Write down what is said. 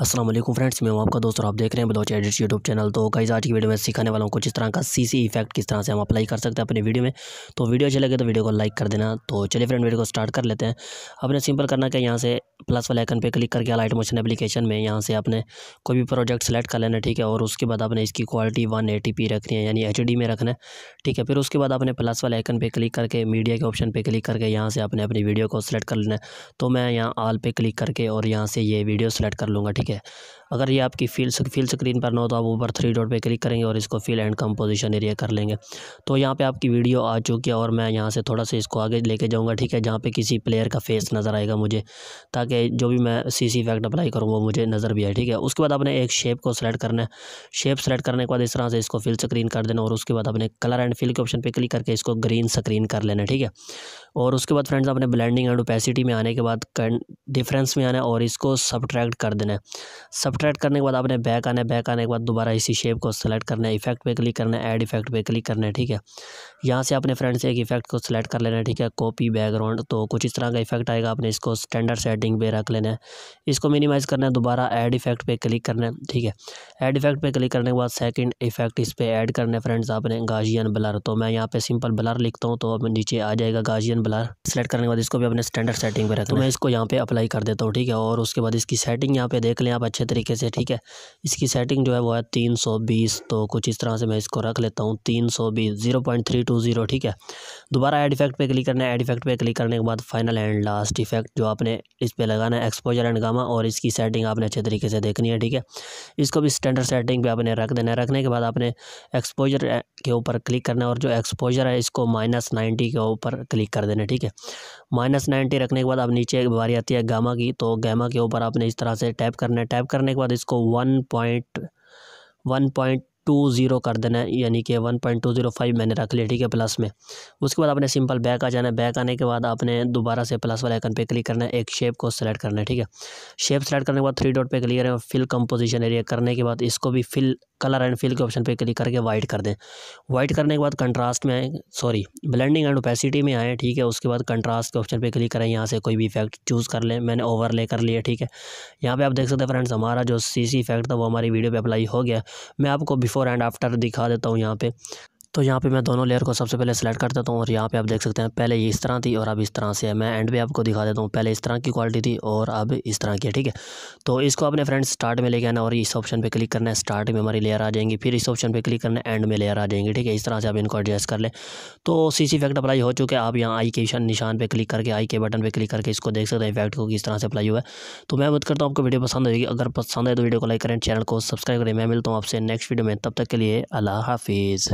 Aslam friends मैं हूं आपका दोस्त और आप देख रहे हैं बलोच एडिट्स यूट्यूब चैनल तो कई आज की वीडियो में सिखाने वाला हूं कुछ इस तरह का सीसी इफेक्ट किस तरह से हम अप्लाई कर सकते हैं अपनी वीडियो में तो वीडियो अच्छे लगे तो वीडियो को लाइक कर देना तो चलिए फ्रेंड वीडियो को स्टार्ट कर लेते हैं अपने सिंपल करना क्या यहाँ से प्लस वाले आइकन पे क्लिक करके लाइट मोशन एप्लीकेशन में यहाँ से आपने कोई भी प्रोजेक्ट सेलेक्ट कर लेना है ठीक है और उसके बाद आपने इसकी क्वालिटी वन एटी पी रखनी है यानी एच डी में रखना है ठीक है फिर उसके बाद आपने प्लस वाले आइकन पे क्लिक करके मीडिया के ऑप्शन पे क्लिक करके यहाँ से आपने अपनी वीडियो को सिलेक्ट कर लेना है तो मैं यहाँ आल पे क्लिक करके और यहाँ से ये वीडियो सेलेक्ट कर लूँगा ठीक है अगर ये आपकी फील फील स्क्रीन पर ना हो तो आप ऊपर थ्री डॉट पे क्लिक करेंगे और इसको फील एंड कंपोजिशन एरिया कर लेंगे तो यहाँ पे आपकी वीडियो आ चुकी है और मैं यहाँ से थोड़ा सा इसको आगे लेके जाऊँगा ठीक है जहाँ पे किसी प्लेयर का फेस नज़र आएगा मुझे ताकि जो भी मैं सी सी इफेक्ट अप्लाई करूँ वो मुझे नज़र भी आए ठीक है उसके बाद अपने एक शेप को सेलेक्ट करना है शेप सेलेक्ट करने के बाद इस तरह से इसको फिल स्क्रीन कर देना और उसके बाद अपने कलर एंड फिल के ऑप्शन पर क्लिक करके इसको ग्रीन स्क्रीन कर लेना ठीक है और उसके बाद फ्रेंड्स आपने ब्लेंडिंग एंड ओपेसिटी में आने के बाद डिफरेंस में आना है और इसको सब्ट्रैक्ट कर देना है सब्ट्रैक्ट करने के बाद आपने बैक आना है बैक आने के बाद दोबारा इसी शेप को सेलेक्ट करना है इफेक्ट पे क्लिक करना है एड इफेक्ट पे क्लिक करना है ठीक है यहाँ से आपने फ्रेंड्स एक इफेक्ट को सिलेक्ट कर लेना है ठीक है कॉपी बैकग्राउंड तो कुछ इस तरह का इफेक्ट आएगा आपने इसको स्टैंडर्ड सेटिंग पे रख लेना है इसको मिनिमाइज़ करना है दोबारा ऐड इफेक्ट पे क्लिक करना है ठीक है एड इफेक्ट पे क्लिक करने के बाद सेकेंड इफेक्ट इस पर एड करना है फ्रेंड्स आपने गाजियन ब्लर तो मैं यहाँ पे सिंपल ब्लर लिखता हूँ तो नीचे आ जाएगा गाजियन ब्लर सेलेक्ट करने के बाद इसको भी अपने स्टैंडर्ड सेटिंग पे रखना तो मैं इसको यहाँ पे अप्लाई कर देता हूँ ठीक है और उसके बाद इसकी सेटिंग यहाँ पे देख लें आप अच्छे तरीके से ठीक है इसकी सेटिंग जो है वो है तीन सौ बीस तो कुछ इस तरह से मैं इसको रख लेता हूँ तीन सौ बीस zero point three two zero ठीक है दोबारा एड इफेक्ट पर क्लिक करना है एड इफेक्ट पर क्लिक करने के बाद फाइनल एंड लास्ट इफेक्ट जो आपने इस पर लगाना है एक्सपोजर एंड गामा और इसकी सेटिंग आपने अच्छे तरीके से देखनी है ठीक है इसको भी स्टैंडर्ड सेटिंग पर आपने रख देना है रखने के बाद आपने एक्सपोजर के ऊपर क्लिक करना है और जो एक्सपोजर है इसको माइनस नाइन्टी के ऊपर क्लिक कर देना देने ठीक है माइनस नाइन्टी रखने के बाद अब नीचे एक बारी आती है गामा की तो गामा के ऊपर आपने इस तरह से टैप करना है टैप करने के बाद इसको one point one point two zero कर देना है यानी कि one point two zero five मैंने रख लिया ठीक है प्लस में उसके बाद आपने सिंपल बैक आ जाना है बैक आने के बाद आपने दोबारा से प्लस वाले आइकन पे क्लिक करना है एक शेप को सेलेक्ट करना है ठीक है शेप सेलेक्ट करने के बाद थ्री डॉट पे क्लिक करें फिल कंपोजिशन एरिया करने के बाद इसको भी फिल कलर एंड फिल के ऑप्शन पे क्लिक करके वाइट कर दें वाइट करने के बाद कंट्रास्ट में आए सॉरी ब्लेंडिंग एंड ओपेसिटी में आए ठीक है उसके बाद कंट्रास्ट के ऑप्शन पे क्लिक करें यहाँ से कोई भी इफेक्ट चूज़ कर लें मैंने ओवरले कर लिया ठीक है यहाँ पे आप देख सकते हैं फ्रेंड्स हमारा जो सी इफेक्ट था वो हमारी वीडियो पर अप्लाई हो गया मैं आपको बिफ़ोर एंड आफ्टर दिखा देता हूँ यहाँ पर तो यहाँ पे मैं दोनों लेयर को सबसे पहले सेलेक्ट कर देता हूँ और यहाँ पे आप देख सकते हैं पहले ये इस तरह थी और अब इस तरह से है मैं एंड पे आपको दिखा देता हूँ पहले इस तरह की क्वालिटी थी और अब इस तरह की है ठीक है तो इसको अपने फ्रेंड्स स्टार्ट में लेके आना और इस ऑप्शन पर क्लिक करना है स्टार्ट में हमारी लेयर आ जाएंगी फिर इस ऑप्शन पर क्लिक करना एंड में लेयर आ जाएंगी ठीक है इस तरह से आप इनको एडजस्ट कर लें तो सी सी इफेक्ट अप्लाई हो चुके आप यहाँ आई के निशान पर क्लिक करके आई के बटन पर क्लिक करके इसको देख सकते हैं इफेक्ट को किस तरह से अप्लाई हुआ है तो मैं बुद्ध करता हूँ आपको वीडियो पसंद आएगी अगर पसंद है तो वीडियो को लाइक करें चैनल को सब्सक्राइब करें मैं मिलता हूँ आपसे नेक्स्ट वीडियो में तब तक के लिए अल्लाह हाफिज़